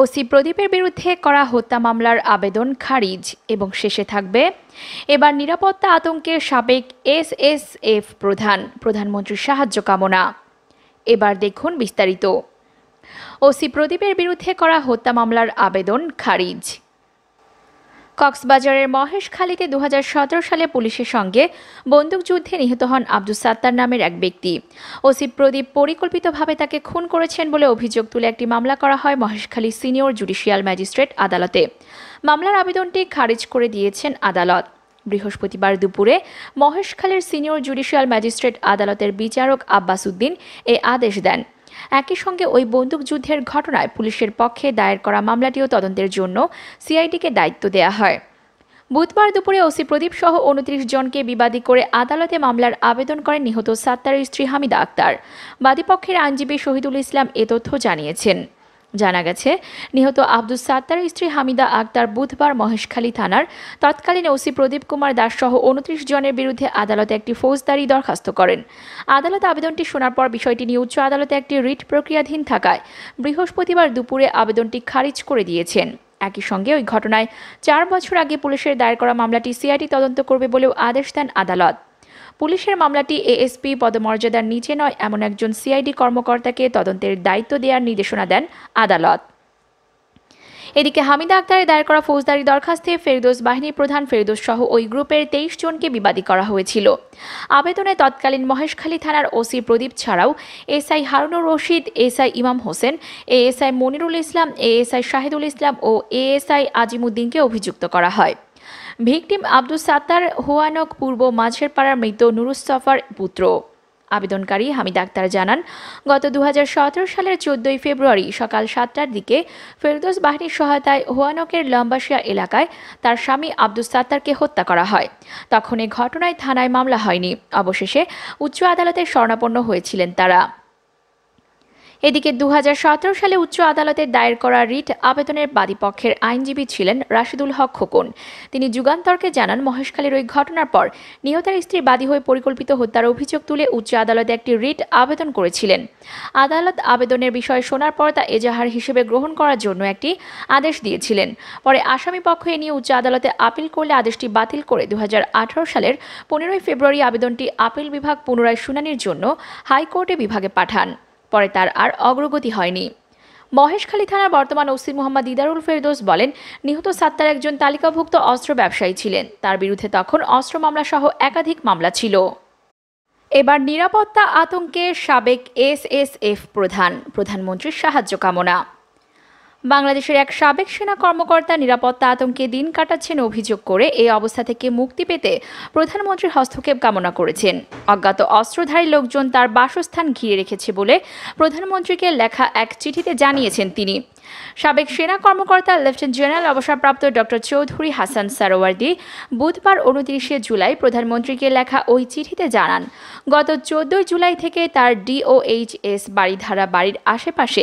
OC প্রদীপের বিরুদ্ধে করা হত্যা মামলার আবেদন খারিজ এবং শেষে থাকবে এবার নিরাপত্তা আতঙ্কের সাবেক এসএসএফ প্রধান প্রধানমন্ত্রীর সাহায্য কামনা এবার দেখুন বিস্তারিত ওসি প্রদীপের বিরুদ্ধে করা হত্যা মামলার আবেদন খারিজ কক্সবাজারের মহেশখালীতে দু সালে পুলিশের সঙ্গে বন্দুকযুদ্ধে নিহত হন আব্দুল সাত্তার নামের এক ব্যক্তি ওসি প্রদীপ পরিকল্পিতভাবে তাকে খুন করেছেন বলে অভিযোগ তুলে একটি মামলা করা হয় মহেশখালী সিনিয়র জুডিশিয়াল ম্যাজিস্ট্রেট আদালতে মামলার আবেদনটি খারিজ করে দিয়েছেন আদালত বৃহস্পতিবার দুপুরে মহেশখালীর সিনিয়র জুডিশিয়াল ম্যাজিস্ট্রেট আদালতের বিচারক আব্বাস উদ্দিন এ আদেশ দেন একই সঙ্গে ওই বন্দুকযুদ্ধের ঘটনায় পুলিশের পক্ষে দায়ের করা মামলাটিও তদন্তের জন্য সিআইডিকে দায়িত্ব দেয়া হয় বুধবার দুপুরে ওসি প্রদীপ সহ উনত্রিশ জনকে বিবাদী করে আদালতে মামলার আবেদন করেন নিহত সাত্তারের স্ত্রী হামিদা আক্তার বাদীপক্ষের আইনজীবী শহীদুল ইসলাম এ তথ্য জানিয়েছেন জানা গেছে নিহত আব্দুল সাত্তার স্ত্রী হামিদা আক্তার বুধবার মহেশখালী থানার তৎকালীন ওসি প্রদীপ কুমার দাস সহ উনত্রিশ জনের বিরুদ্ধে আদালতে একটি ফৌজদারি দরখাস্ত করেন আদালত আবেদনটি শোনার পর বিষয়টি নিয়ে উচ্চ আদালতে একটি রিট প্রক্রিয়াধীন থাকায় বৃহস্পতিবার দুপুরে আবেদনটি খারিজ করে দিয়েছেন একই সঙ্গে ওই ঘটনায় চার বছর আগে পুলিশের দায়ের করা মামলাটি সিআইটি তদন্ত করবে বলেও আদেশ দেন আদালত পুলিশের মামলাটি এএসপি পদমর্যাদার নিচে নয় এমন একজন সিআইডি কর্মকর্তাকে তদন্তের দায়িত্ব দেওয়ার নির্দেশনা দেন আদালত এদিকে হামিদা আক্তারের দায়ের করা ফৌজদারি দরখাস্তে ফেরদোস বাহিনীর প্রধান ফেরদোস সহ ওই গ্রুপের তেইশ জনকে বিবাদী করা হয়েছিল আবেদনে তৎকালীন মহেশখালী থানার ওসি প্রদীপ ছাড়াও SI Harunur Rashid SI Imam Hossain ASI Monirul Islam ASI Shahidul Islam ও এএসআই আজিমুদ্দিনকে অভিযুক্ত করা হয় ভিকটিম আব্দুল সাত্তার হোয়ানক পূর্ব মাঝের পাড়ার মৃত নুরুস্তফার পুত্র আবেদনকারী হামিদ আক্তার জানান গত দু সালের চোদ্দই ফেব্রুয়ারি সকাল সাতটার দিকে ফেরদোস বাহিনীর সহায়তায় হোয়ানকের লম্বাসিয়া এলাকায় তার স্বামী আব্দুল সাত্তারকে হত্যা করা হয় তখন এ ঘটনায় থানায় মামলা হয়নি অবশেষে উচ্চ আদালতে স্বর্ণাপন্ন হয়েছিলেন তারা এদিকে দু সালে উচ্চ আদালতের দায়ের করা রিট আবেদনের বাদীপক্ষের আইনজীবী ছিলেন রাশিদুল হক খোকন তিনি যুগান্তরকে জানান মহেশখালীর ওই ঘটনার পর নিহতের স্ত্রী বাদী হয়ে পরিকল্পিত হত্যার অভিযোগ তুলে উচ্চ আদালতে একটি রিট আবেদন করেছিলেন আদালত আবেদনের বিষয়ে শোনার পর তা এজাহার হিসেবে গ্রহণ করার জন্য একটি আদেশ দিয়েছিলেন পরে আসামি পক্ষ এ নিয়ে উচ্চ আদালতে আপিল করলে আদেশটি বাতিল করে দু সালের পনেরোই ফেব্রুয়ারি আবেদনটি আপিল বিভাগ পুনরায় শুনানির জন্য হাইকোর্টে বিভাগে পাঠান পরে তার আর অগ্রগতি হয়নি মহেশখালী থানার বর্তমান ওসি মোহাম্মদ দিদারুল ফেরদোস বলেন নিহত সাত্তার একজন তালিকাভুক্ত অস্ত্র ব্যবসায়ী ছিলেন তার বিরুদ্ধে তখন অস্ত্র মামলাসহ একাধিক মামলা ছিল এবার নিরাপত্তা আতঙ্কে সাবেক এসএসএফ প্রধান প্রধানমন্ত্রীর সাহায্য কামনা বাংলাদেশের এক সাবেক সেনা কর্মকর্তা নিরাপত্তা আতঙ্কে দিন কাটাচ্ছেন অভিযোগ করে এই অবস্থা থেকে মুক্তি পেতে প্রধানমন্ত্রীর হস্তক্ষেপ কামনা করেছেন অজ্ঞাত অস্ত্রধারী লোকজন তার বাসস্থান ঘিরে রেখেছে বলে প্রধানমন্ত্রীকে লেখা এক চিঠিতে জানিয়েছেন তিনি সাবেক সেনা কর্মকর্তা লেফটেন্যান্ট জেনারেল অবসরপ্রাপ্ত ডক্টর চৌধুরী হাসান সারোয়ার্দি বুধবার উনত্রিশে জুলাই প্রধানমন্ত্রীকে লেখা ওই চিঠিতে জানান গত চোদ্দই জুলাই থেকে তার ডিওএইচএস বাড়িধারা বাড়ির আশেপাশে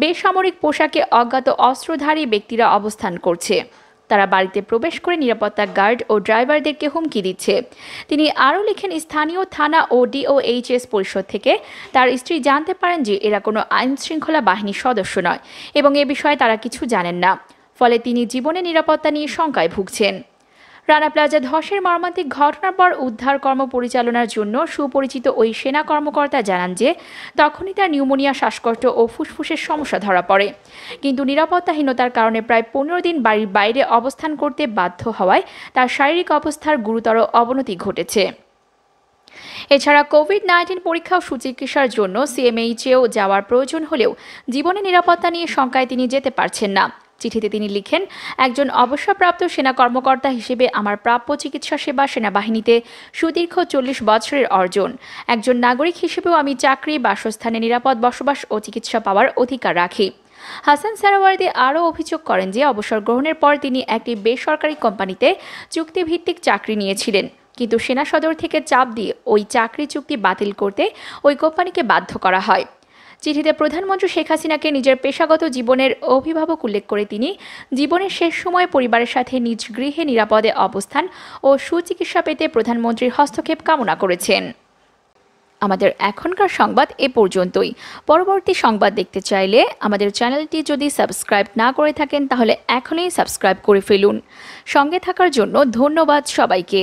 বেসামরিক পোশাকে অজ্ঞাত অস্ত্রধারী ব্যক্তিরা অবস্থান করছে তারা বাড়িতে প্রবেশ করে নিরাপত্তা গার্ড ও ড্রাইভারদেরকে হুমকি দিচ্ছে তিনি আরও লেখেন স্থানীয় থানা ও ডিওএইচএস পরিষদ থেকে তার স্ত্রী জানতে পারেন যে এরা কোনো আইনশৃঙ্খলা বাহিনীর সদস্য নয় এবং এ বিষয়ে তারা কিছু জানেন না ফলে তিনি জীবনে নিরাপত্তা নিয়ে শঙ্কায় ভুগছেন রানা প্লাজা ধসের মর্মান্তিক ঘটনার পর উদ্ধার কর্ম পরিচালনার জন্য সুপরিচিত ওই সেনা কর্মকর্তা জানান যে তখনই তার নিউমোনিয়া শ্বাসকষ্ট ও ফুসফুসের সমস্যা ধরা পড়ে কিন্তু নিরাপত্তাহীনতার কারণে প্রায় পনেরো দিন বাড়ির বাইরে অবস্থান করতে বাধ্য হওয়ায় তার শারীরিক অবস্থার গুরুতর অবনতি ঘটেছে এছাড়া কোভিড নাইন্টিন পরীক্ষা ও সুচিকিৎসার জন্য সিএমএইচেও যাওয়ার প্রয়োজন হলেও জীবনে নিরাপত্তা নিয়ে শঙ্কায় তিনি যেতে পারছেন না চিঠিতে তিনি লিখেন একজন অবসরপ্রাপ্ত সেনা কর্মকর্তা হিসেবে আমার প্রাপ্য চিকিৎসা সেবা সেনাবাহিনীতে সুদীর্ঘ চল্লিশ বছরের অর্জন একজন নাগরিক হিসেবেও আমি চাকরি বাসস্থানে নিরাপদ বসবাস ও চিকিৎসা পাওয়ার অধিকার রাখি হাসান সারাওয়ার্দি আরও অভিযোগ করেন যে অবসর গ্রহণের পর তিনি একটি বেসরকারি কোম্পানিতে চুক্তিভিত্তিক চাকরি নিয়েছিলেন কিন্তু সেনা সদর থেকে চাপ দিয়ে ওই চাকরি চুক্তি বাতিল করতে ওই কোম্পানিকে বাধ্য করা হয় চিঠিতে প্রধানমন্ত্রী শেখ হাসিনাকে নিজের পেশাগত জীবনের অভিভাবক উল্লেখ করে তিনি জীবনের শেষ সময় পরিবারের সাথে নিজ গৃহে নিরাপদে অবস্থান ও সুচিকিৎসা পেতে প্রধানমন্ত্রীর হস্তক্ষেপ কামনা করেছেন আমাদের এখনকার সংবাদ এ পর্যন্তই পরবর্তী সংবাদ দেখতে চাইলে আমাদের চ্যানেলটি যদি সাবস্ক্রাইব না করে থাকেন তাহলে এখনই সাবস্ক্রাইব করে ফেলুন সঙ্গে থাকার জন্য ধন্যবাদ সবাইকে